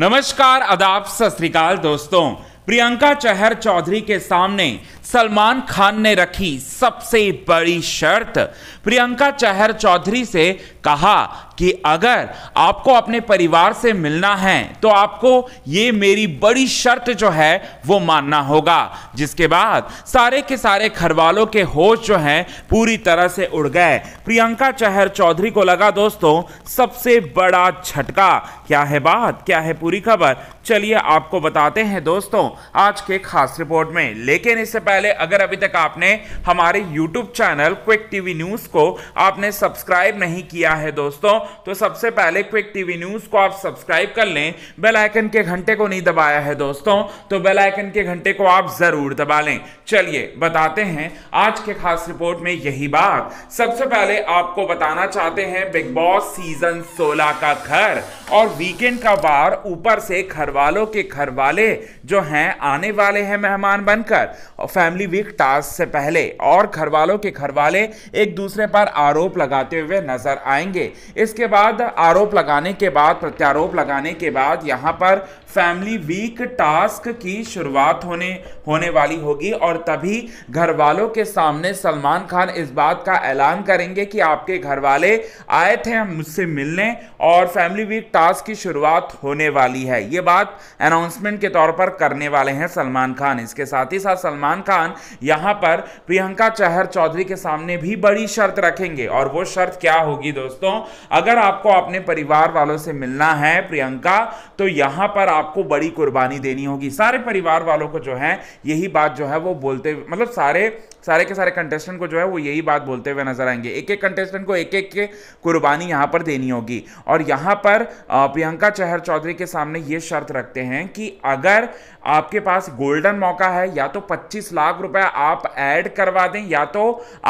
नमस्कार आदाब सत श्रीकाल दोस्तों प्रियंका चहर चौधरी के सामने सलमान खान ने रखी सबसे बड़ी शर्त प्रियंका चहर चौधरी से कहा कि अगर आपको अपने परिवार से मिलना है तो आपको ये मेरी बड़ी शर्त जो है वो मानना होगा जिसके बाद सारे के सारे घरवालों के होश जो हैं पूरी तरह से उड़ गए प्रियंका चहर चौधरी को लगा दोस्तों सबसे बड़ा झटका क्या है बात क्या है पूरी खबर चलिए आपको बताते हैं दोस्तों आज के खास रिपोर्ट में लेकिन इससे पहले अगर अभी तक आपने हमारे YouTube channel quick TV news को आपने सब्सक्राइब नहीं किया है दोस्तों तो सबसे पहले क्विक टीवी न्यूज़ को आप सब्सक्राइब कर लें बेलाइकन के घंटे को नहीं दबाया है दोस्तों तो बेलाइकन के घंटे को आप ज़रूर दबा लें चलिए बताते हैं आज के खास रिपोर्ट में यही बात सबसे पहले आपको बताना चाहते हैं बिग बॉस सीजन 16 का घर और वीकेंड का बार ऊपर से घर वालों के घर वाले जो हैं मैं आने वाले हैं मेहमान बनकर और फैमिली वीक टास्क से पहले और घर वालों के घर वाले एक दूसरे पर आरोप लगाते हुए नजर आएंगे इसके बाद आरोप लगाने के बाद प्रत्यारोप लगाने के बाद यहाँ पर फैमिली वीक टास्क की शुरुआत होने होने वाली होगी और तभी घर वालों के सामने सलमान खान इस बात का ऐलान करेंगे कि आपके घर वाले आए थे हम मुझसे मिलने और फैमिली वीक टास्क की शुरुआत होने वाली है ये बात अनाउंसमेंट के तौर पर करने वाले हैं सलमान खान इसके साथ ही साथ सलमान खान यहां पर प्रियंका चहर चौधरी के सामने भी बड़ी शर्त रखेंगे और वो शर्त क्या होगी दोस्तों अगर आपको अपने परिवार वालों से मिलना है प्रियंका तो यहां पर आपको बड़ी कुर्बानी देनी होगी सारे परिवार वालों को जो है यही बात जो है वो बोलते मतलब सारे सारे के सारे कंटेस्टेंट को जो है वो यही बात बोलते हुए नजर आएंगे एक एक कंटेस्टेंट को एक एक के कुर्बानी यहाँ पर देनी होगी और यहाँ पर प्रियंका चहर चौधरी के सामने ये शर्त रखते हैं कि अगर आपके पास गोल्डन मौका है या तो 25 लाख रुपए आप ऐड करवा दें या तो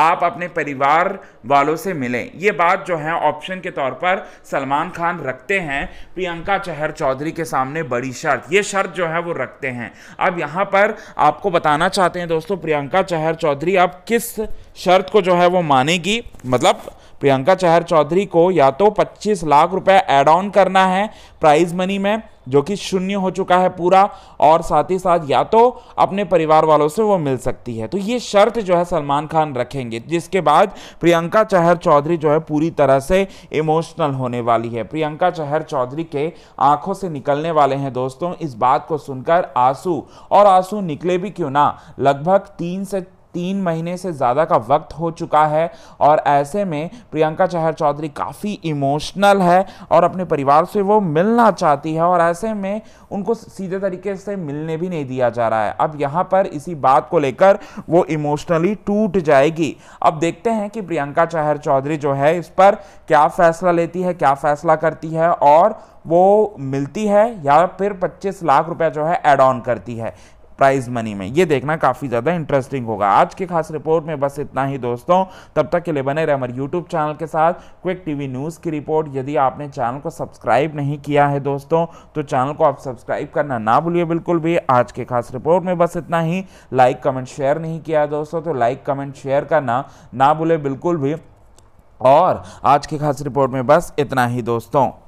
आप अपने परिवार वालों से मिलें ये बात जो है ऑप्शन के तौर पर सलमान खान रखते हैं प्रियंका चहर चौधरी के सामने बड़ी शर्त ये शर्त जो है वो रखते हैं अब यहाँ पर आपको बताना चाहते हैं दोस्तों प्रियंका चहर चौधरी चौधरी अब किस शर्त को जो है वो मानेगी मतलब प्रियंका चहर चौधरी को या तो 25 लाख रुपए एड ऑन करना है प्राइज मनी में जो कि शून्य हो चुका है पूरा और साथ ही साथ या तो अपने परिवार वालों से वो मिल सकती है तो ये शर्त जो है सलमान खान रखेंगे जिसके बाद प्रियंका चहर चौधरी जो है पूरी तरह से इमोशनल होने वाली है प्रियंका चहर चौधरी के आंखों से निकलने वाले हैं दोस्तों इस बात को सुनकर आंसू और आंसू निकले भी क्यों ना लगभग तीन से तीन महीने से ज़्यादा का वक्त हो चुका है और ऐसे में प्रियंका चहर चौधरी काफ़ी इमोशनल है और अपने परिवार से वो मिलना चाहती है और ऐसे में उनको सीधे तरीके से मिलने भी नहीं दिया जा रहा है अब यहाँ पर इसी बात को लेकर वो इमोशनली टूट जाएगी अब देखते हैं कि प्रियंका चहर चौधरी जो है इस पर क्या फैसला लेती है क्या फैसला करती है और वो मिलती है या फिर 25 लाख रुपया जो है एड ऑन करती है प्राइज मनी में ये देखना काफ़ी ज़्यादा इंटरेस्टिंग होगा आज की खास रिपोर्ट में बस इतना ही दोस्तों तब तक के लिए बने रहे हमारे यूट्यूब चैनल के साथ क्विक टीवी न्यूज़ की रिपोर्ट यदि आपने चैनल को सब्सक्राइब नहीं किया है दोस्तों तो चैनल को आप सब्सक्राइब करना ना भूलिए बिल्कुल भी आज के खास रिपोर्ट में बस इतना ही लाइक कमेंट शेयर नहीं किया दोस्तों तो लाइक कमेंट शेयर करना ना भूले बिल्कुल भी और आज की खास रिपोर्ट में बस इतना ही दोस्तों